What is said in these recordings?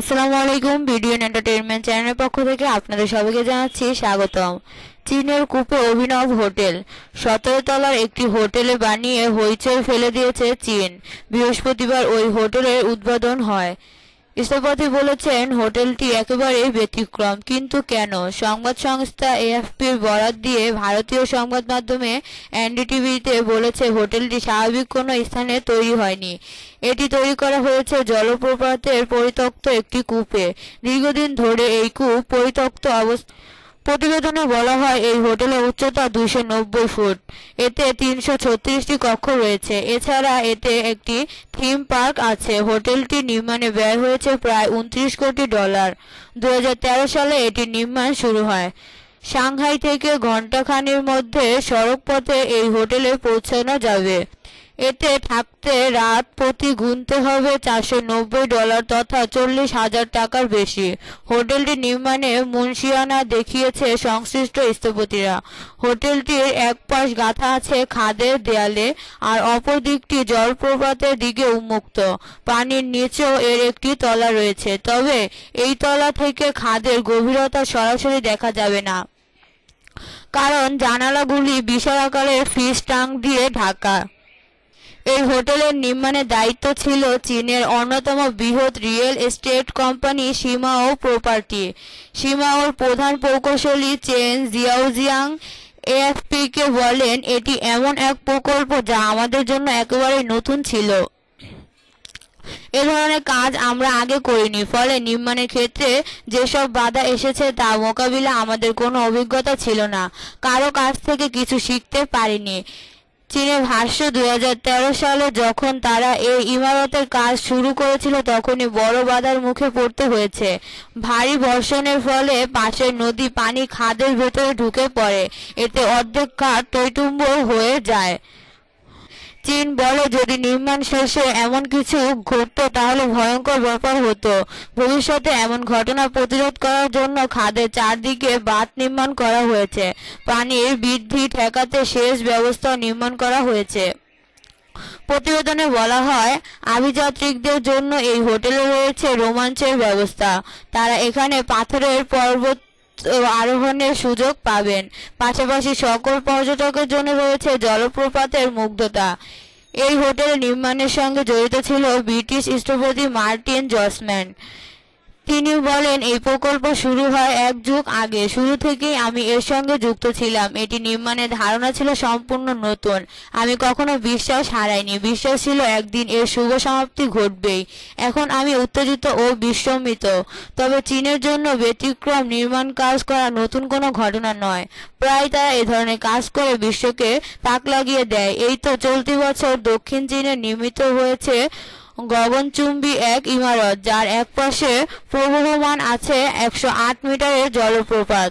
আসসালামু আলাইকুম video entertainment চ্যানেলের পক্ষ থেকে আপনাদের সবাইকে জানাচ্ছি স্বাগতম চীনের কূপে অভিনব হোটেল সতেরো তলার একটি হোটেলে বানিয়ে হইচল ফেলে দিয়েছে চীন বৃহস্পতিবার ওই হোটেলের উদ্বোধন হয় ইসাবাদি বলেছেন হোটেলটি একেবারে ব্যতিক্রম কিন্তু কেন সংবাদ সংস্থা এএফপির বরাত দিয়ে ভারতীয় সংবাদ মাধ্যমে এনডিটিভিতে বলেছে হোটেলটি স্বাভাবিক কোনো স্থানে তৈরি হয়নি এটি তৈরি করা হয়েছে জলপ্রপাতের পরিত্যক্ত একটি কূপে দীর্ঘদিন ধরে এই কূপ পরিত্যক্ত অবস্থা প্রতিবেদনে বলা হয় এই হোটেলের উচ্চতা দুইশো ফুট এতে তিনশো ছত্রিশটি কক্ষ রয়েছে এছাড়া এতে একটি থিম পার্ক আছে হোটেলটি নির্মাণে ব্যয় হয়েছে প্রায় উনত্রিশ কোটি ডলার দু সালে এটি নির্মাণ শুরু হয় সাংহাই থেকে ঘণ্টাখানির মধ্যে সড়কপথে এই হোটেলে পৌঁছানো যাবে এতে থাকতে রাত প্রতি গুনতে হবে চারশো নব্বই ডলার তথা চল্লিশ হাজার টাকার বেশি হোটেলটি নির্মাণে মুন্সিয়ানা দেখিয়েছে সংশ্লিষ্ট স্থপতিরা হোটেলটির এক পাশ গাঁথা আছে খাদের দেয়ালে আর অপর দিকটি জলপ্রপাতের দিকে উন্মুক্ত পানির নিচেও এর একটি তলা রয়েছে তবে এই তলা থেকে খাদের গভীরতা সরাসরি দেখা যাবে না কারণ জানালাগুলি বিশাল আকারের ফিস টাং দিয়ে ঢাকা এই হোটেলের নির্মাণের দায়িত্ব ছিল চীনের অন্যতম বৃহৎ real estate company Shimao property সীমাওর প্রধান প্রকৌশলী চেন জিয়াওজিয়াং এএফপিকে বলেন এটি এমন এক প্রকল্প যা আমাদের জন্য একেবারে নতুন ছিল এ ধরনের কাজ আমরা আগে করিনি ফলে নির্মাণের ক্ষেত্রে যেসব বাধা এসেছে তা মোকাবিলা আমাদের কোনো অভিজ্ঞতা ছিল না কারো কাছ থেকে কিছু শিখতে পারিনি চীনের ভাষ্য দুই সালে যখন তারা এই ইমারতের কাজ শুরু করেছিল তখনই বড় বাধার মুখে পড়তে হয়েছে ভারী বর্ষণের ফলে পাশের নদী পানি খাদের ভেতরে ঢুকে পড়ে এতে অর্ধেক খাদ তৈতুম্ব হয়ে যায় চীন বলে যদি নির্মাণ শেষে এমন কিছু ঘটতো তাহলে ভয়ঙ্কর ব্যাপার হতো ভবিষ্যতে এমন ঘটনা প্রতিরোধ করার জন্য খাদের চারদিকে বাঁধ নির্মাণ করা হয়েছে পানির বৃদ্ধি ঠেকাতে সেচ ব্যবস্থা নির্মাণ করা হয়েছে প্রতিবেদনে বলা হয় আভিযাত্রিকদের জন্য এই হোটেলে রয়েছে রোমাঞ্চের ব্যবস্থা তারা এখানে পাথরের পর্বত আরোহণের সুযোগ পাবেন পাশাপাশি সকল পর্যটকের জন্য রয়েছে জলপ্রপাতের মুগ্ধতা এই হোটেল নির্মাণের সঙ্গে জড়িত ছিল ব্রিটিশ স্থপতি মার্টিন জসম্যান তিনি বলেন এই প্রকল্প শুরু হয় এক যুগ আগে শুরু থেকেই আমি এর সঙ্গে যুক্ত ছিলাম এটি নির্মাণের ধারণা ছিল সম্পূর্ণ নতুন আমি কখনো বিশ্বাস হারাইনি বিশ্বাস ছিল একদিন এর শুভ সমাপ্তি ঘটবেই এখন আমি উত্তেজিত ও বিস্মিত তবে চীনের জন্য ব্যতিক্রম নির্মাণ কাজ করা নতুন কোনো ঘটনা নয় প্রায় তারা এ ধরনের কাজ করে বিশ্বকে তাক লাগিয়ে দেয় এই তো চলতি বছর দক্ষিণ চীনে নির্মিত হয়েছে গগনচুম্বী এক ইমারত যার একপাশে প্রবহমান আছে একশো আট মিটারের জলপ্রপাত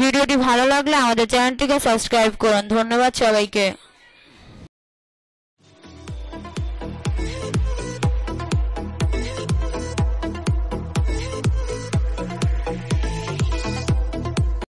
ভিডিওটি ভালো লাগলে আমাদের চ্যানেলটিকে সাবস্ক্রাইব করুন ধন্যবাদ সবাইকে